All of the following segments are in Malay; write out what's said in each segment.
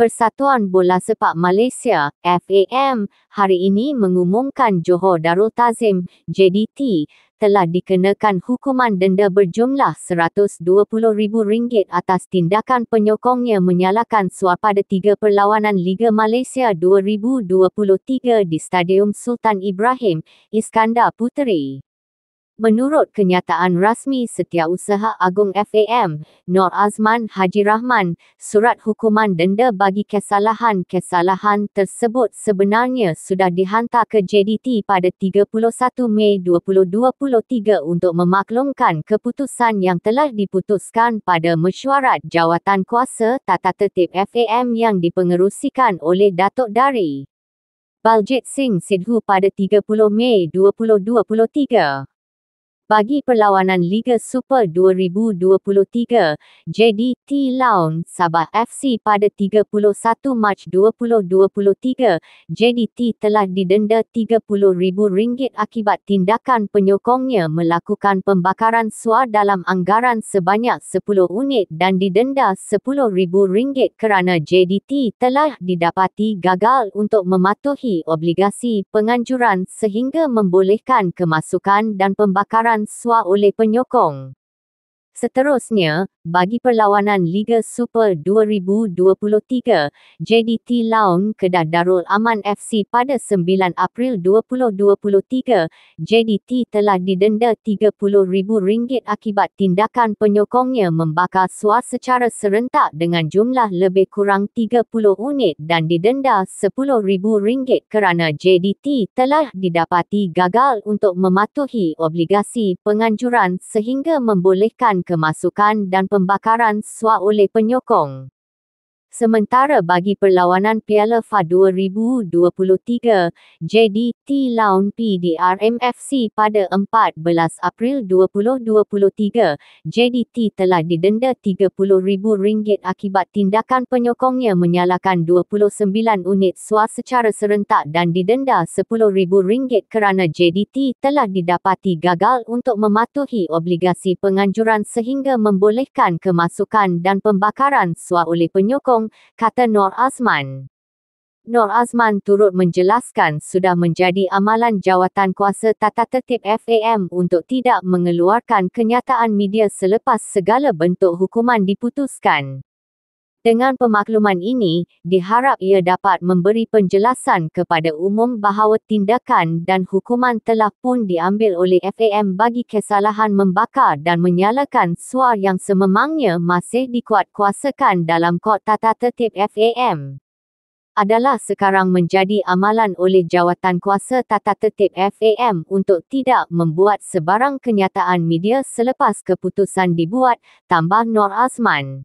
Persatuan Bola Sepak Malaysia, FAM, hari ini mengumumkan Johor Darul Tazim, JDT, telah dikenakan hukuman denda berjumlah RM120,000 atas tindakan penyokongnya menyalakan suar pada tiga perlawanan Liga Malaysia 2023 di Stadium Sultan Ibrahim, Iskandar Puteri. Menurut kenyataan rasmi Setiausaha Agung FAM, Nor Azman Haji Rahman, surat hukuman denda bagi kesalahan-kesalahan tersebut sebenarnya sudah dihantar ke JDT pada 31 Mei 2023 untuk memaklumkan keputusan yang telah diputuskan pada mesyuarat jawatan kuasa tata tertib FAM yang dipengerusikan oleh Datuk Dari. Baljit Singh Sidhu pada 30 Mei 2023 bagi perlawanan Liga Super 2023 JDT Lawn Sabah FC pada 31 Mac 2023 JDT telah didenda RM30,000 akibat tindakan penyokongnya melakukan pembakaran suar dalam anggaran sebanyak 10 unit dan didenda RM10,000 kerana JDT telah didapati gagal untuk mematuhi obligasi penganjuran sehingga membolehkan kemasukan dan pembakaran Swa oleh penyokong. Seterusnya, bagi perlawanan Liga Super 2023, JDT Laung Kedah Darul Aman FC pada 9 April 2023, JDT telah didenda RM30,000 akibat tindakan penyokongnya membakar suar secara serentak dengan jumlah lebih kurang 30 unit dan didenda RM10,000 kerana JDT telah didapati gagal untuk mematuhi obligasi penganjuran sehingga membolehkan kemasukan dan pembakaran SWA oleh penyokong. Sementara bagi perlawanan Piala FA 2023, JDT Laun PDRMFC pada 14 April 2023, JDT telah didenda RM30,000 akibat tindakan penyokongnya menyalakan 29 unit suar secara serentak dan didenda RM10,000 kerana JDT telah didapati gagal untuk mematuhi obligasi penganjuran sehingga membolehkan kemasukan dan pembakaran suar oleh penyokong sokong, kata Nur Azman. Nur Azman turut menjelaskan sudah menjadi amalan jawatan kuasa tata tertib FAM untuk tidak mengeluarkan kenyataan media selepas segala bentuk hukuman diputuskan. Dengan pemakluman ini, diharap ia dapat memberi penjelasan kepada umum bahawa tindakan dan hukuman telah pun diambil oleh FAM bagi kesalahan membakar dan menyalakan suar yang sememangnya masih dikuatkuasakan dalam Kod Tata Tertib FAM adalah sekarang menjadi amalan oleh jawatan kuasa tata tertib FAM untuk tidak membuat sebarang kenyataan media selepas keputusan dibuat, tambah Nur Azman.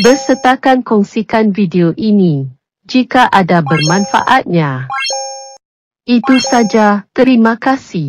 Bersertakan kongsikan video ini jika ada bermanfaatnya. Itu saja, terima kasih.